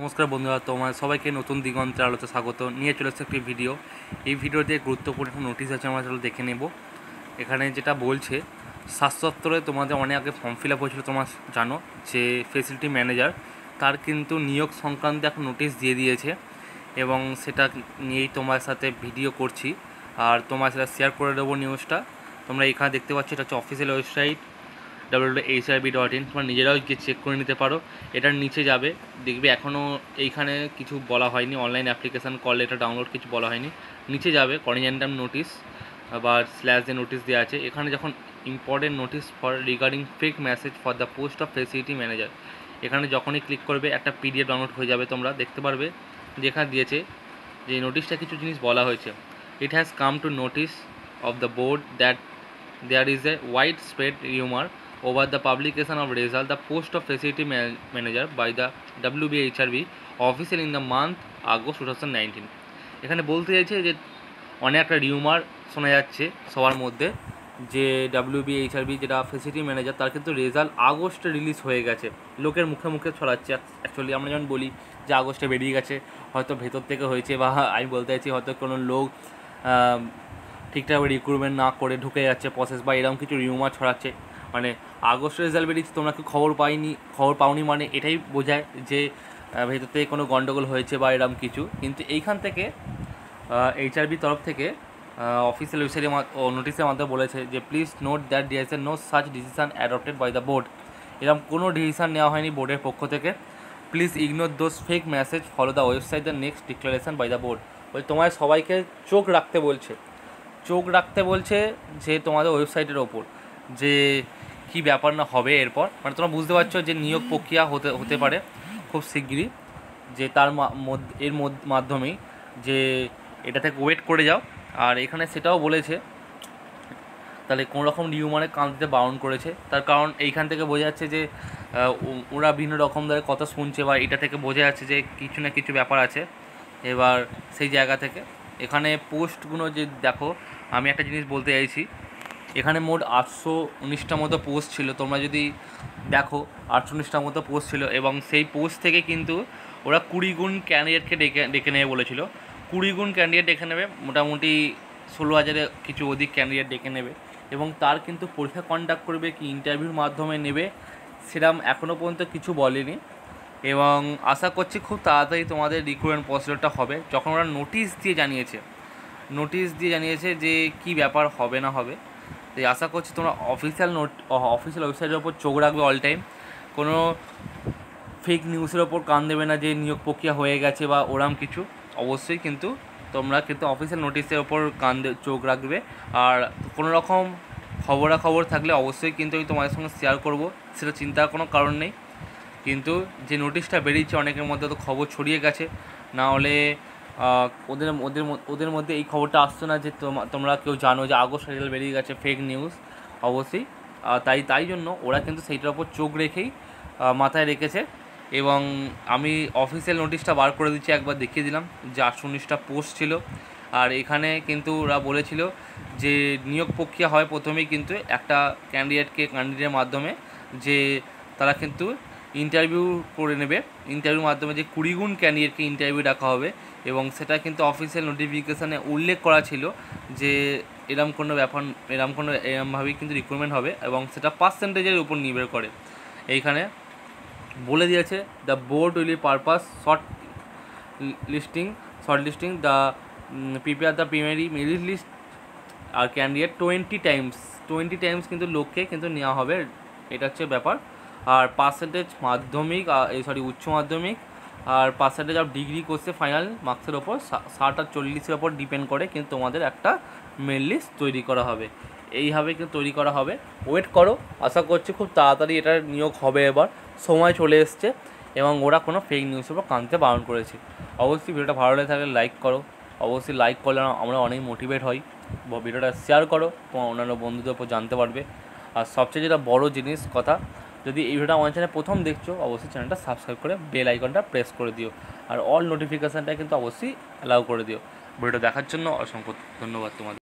নমস্কার বন্ধুরা তোমার সবাইকে নতুন দিগন্তে আলোতে স্বাগত নিয়ে চলে একটি ভিডিও এই ভিডিওতে গুরুত্বপূর্ণ নোটিশ আছে আমরা চলো দেখে নেব এখানে যেটা বলছে স্বাস্থ্য তোমাদের অনেক আগে ফর্ম ফিল আপ হয়েছিল তোমার জানো যে ফেসিলিটি ম্যানেজার তার কিন্তু নিয়োগ সংক্রান্ত এখন নোটিশ দিয়ে দিয়েছে এবং সেটা নিয়েই তোমার সাথে ভিডিও করছি আর তোমার সেটা শেয়ার করে দেবো নিউজটা তোমরা এখানে দেখতে পাচ্ছ এটা হচ্ছে official website W dot H IB dot in তোমরা নিজেরাও গিয়ে চেক করে নিতে পারো এটার নিচে যাবে দেখবে এখনও এইখানে কিছু বলা হয়নি অনলাইন অ্যাপ্লিকেশান কল এটা ডাউনলোড কিছু বলা হয়নি নিচে যাবে কনিজেন্টাম নোটিস বা স্ল্যাশ দিয়ে নোটিস দেওয়া আছে এখানে যখন important notice for regarding fake message for the post of facility manager এখানে যখনই ক্লিক করবে একটা পিডিএফ ডাউনলোড হয়ে যাবে তোমরা দেখতে পারবে যেখানে দিয়েছে যে নোটিশটা কিছু জিনিস বলা হয়েছে it has come to notice of the board that there is a wide spread rumour over the publication of result the post of facility manager by the WBHRB official in the month August 2019 এখানে বলতে চাইছে যে অনেক একটা rumour শোনা যাচ্ছে সবার মধ্যে যে ডাব্লিউবিএইচআরবি যেটা ফেসিলিটি ম্যানেজার তার কিন্তু রেজাল্ট আগস্টে রিলিজ হয়ে গেছে লোকের মুখে মুখে ছড়াচ্ছে অ্যাকচুয়ালি আমরা যখন বলি যে আগস্টে বেরিয়ে গেছে হয়তো ভেতর থেকে হয়েছে বা আমি বলতে চাইছি হয়তো কোনো লোক ঠিকঠাক রিক্রুটমেন্ট না করে ঢুকে যাচ্ছে প্রসেস বা এরকম কিছু রিউমার ছড়াচ্ছে মানে আগস্ট রেজাল্ট বেরিয়েছে তোমরা কি খবর পাইনি খবর পাওনি মানে এটাই বোঝায় যে ভেতরতে কোনো গণ্ডগোল হয়েছে বা এরম কিছু কিন্তু এইখান থেকে এইচআরবি তরফ থেকে অফিসিয়াল ওয়েবসাইটে নোটিশের মাধ্যমে বলেছে যে please note that DSA no such decision adopted by the board এরকম কোনো ডিসিশান নেওয়া হয়নি বোর্ডের পক্ষ থেকে please ignore those fake message follow the website the next declaration by the board ওই তোমার সবাইকে চোখ রাখতে বলছে চোখ রাখতে বলছে যে তোমাদের ওয়েবসাইটের ওপর যে কি ব্যাপার না হবে এরপর মানে তোমরা বুঝতে পারছো যে নিয়োগ প্রক্রিয়া হতে হতে পারে খুব শিগগিরই যে তার এর মাধ্যমেই যে এটা থেকে ওয়েট করে যাও আর এখানে সেটাও বলেছে তাহলে কোনো রকম নিউমানে কান দিতে বারণ করেছে তার কারণ এইখান থেকে বোঝা যাচ্ছে যে ওরা ভিন্ন রকম ধরে কথা শুনছে বা এটা থেকে বোঝা যাচ্ছে যে কিছু না কিছু ব্যাপার আছে এবার সেই জায়গা থেকে এখানে পোস্টগুলো যে দেখো আমি একটা জিনিস বলতে চাইছি এখানে মোট আটশো উনিশটা মতো পোস্ট ছিল তোমরা যদি দেখো আটশো উনিশটা মতো পোস্ট ছিল এবং সেই পোস্ট থেকে কিন্তু ওরা কুড়ি গুণ ক্যান্ডিডেটকে ডেকে ডেকে নেবে বলেছিল কুড়ি গুণ ক্যান্ডিডেট ডেকে নেবে মোটামুটি ষোলো হাজারে কিছু অধিক ক্যান্ডিডেট ডেকে নেবে এবং তার কিন্তু পরীক্ষা কন্ডাক্ট করবে কি ইন্টারভিউর মাধ্যমে নেবে সেরাম এখনও পর্যন্ত কিছু বলেনি এবং আশা করছি খুব তাড়াতাড়ি তোমাদের রিক্রুটমেন্ট প্রসিডিওরটা হবে যখন ওরা নোটিশ দিয়ে জানিয়েছে নোটিশ দিয়ে জানিয়েছে যে কি ব্যাপার হবে না হবে তাই আশা করছি তোমরা অফিসিয়াল নোট অফিসিয়াল ওয়েবসাইটের ওপর চোখ রাখবে অল টাইম কোনো ফেক নিউজের ওপর কান দেবে না যে নিয়োগ প্রক্রিয়া হয়ে গেছে বা ওরম কিছু অবশ্যই কিন্তু তোমরা কিন্তু অফিসিয়াল নোটিশের ওপর কান চোখ রাখবে আর কোনো রকম খবরাখবর থাকলে অবশ্যই কিন্তু আমি তোমাদের সঙ্গে শেয়ার করব সেটা চিন্তার কোনো কারণ নেই কিন্তু যে নোটিশটা বেরিয়েছে অনেকের মধ্যে তো খবর ছড়িয়ে গেছে না হলে ওদের ওদের ওদের মধ্যে এই খবরটা আসতো না যে তোমরা কেউ জানো যে আগস্ট রেজাল্ট বেরিয়ে গেছে ফেক নিউজ অবশ্যই তাই তাই জন্য ওরা কিন্তু সেইটার ওপর চোখ রেখেই মাথায় রেখেছে এবং আমি অফিসিয়াল নোটিশটা বার করে দিচ্ছি একবার দেখিয়ে দিলাম যে আটচল্লিশটা উনিশটা পোস্ট ছিল আর এখানে কিন্তু ওরা বলেছিল যে নিয়োগ প্রক্রিয়া হয় প্রথমেই কিন্তু একটা ক্যান্ডিডেটকে ক্যান্ডিডেটের মাধ্যমে যে তারা কিন্তু ইন্টারভিউ করে নেবে ইন্টারভিউর মাধ্যমে যে কুড়ি গুণ ক্যান্ডিডেটকে ইন্টারভিউ ডাকা হবে এবং সেটা কিন্তু অফিসিয়াল নোটিফিকেশানে উল্লেখ করা ছিল যে এরম কোনো ব্যাপার এরম কোনো এরমভাবেই কিন্তু রিক্রুটমেন্ট হবে এবং সেটা পার্সেন্টেজের উপর নির্ভর করে এইখানে বলে দিয়েছে the board will purpose short listing short listing the prepare the primary merit list আর candidate twenty times twenty times কিন্তু লোককে কিন্তু নেওয়া হবে এটা হচ্ছে ব্যাপার আর পার্সেন্টেজ মাধ্যমিক সরি উচ্চ মাধ্যমিক আর পার্সেন্টেজ অফ ডিগ্রি করছে ফাইনাল মার্কসের ওপর ষাট আর চল্লিশের ওপর ডিপেন্ড করে কিন্তু তোমাদের একটা মেন লিস্ট তৈরি করা হবে এইভাবে কিন্তু তৈরি করা হবে ওয়েট করো আশা করছি খুব তাড়াতাড়ি এটার নিয়োগ হবে এবার সময় চলে এসছে এবং ওরা কোনো ফেক নিউজ পেপার কানতে বারণ করেছে অবশ্যই ভিডিওটা ভালো লেগে থাকলে লাইক করো অবশ্যই লাইক করলে আমরা অনেক মোটিভেট হই ভিডিওটা শেয়ার করো তোমার অন্যান্য বন্ধুদের উপর জানতে পারবে আর সবচেয়ে যেটা বড় জিনিস কথা যদি এই ভিডিওটা আমার চ্যানেলে প্রথম দেখছো অবশ্যই চ্যানেলটা সাবস্ক্রাইব করে বেল আইকনটা প্রেস করে দিও আর অল নোটিফিকেশানটা কিন্তু অবশ্যই অ্যালাউ করে দিও ভিডিওটা দেখার জন্য অসংখ্য ধন্যবাদ তোমাদের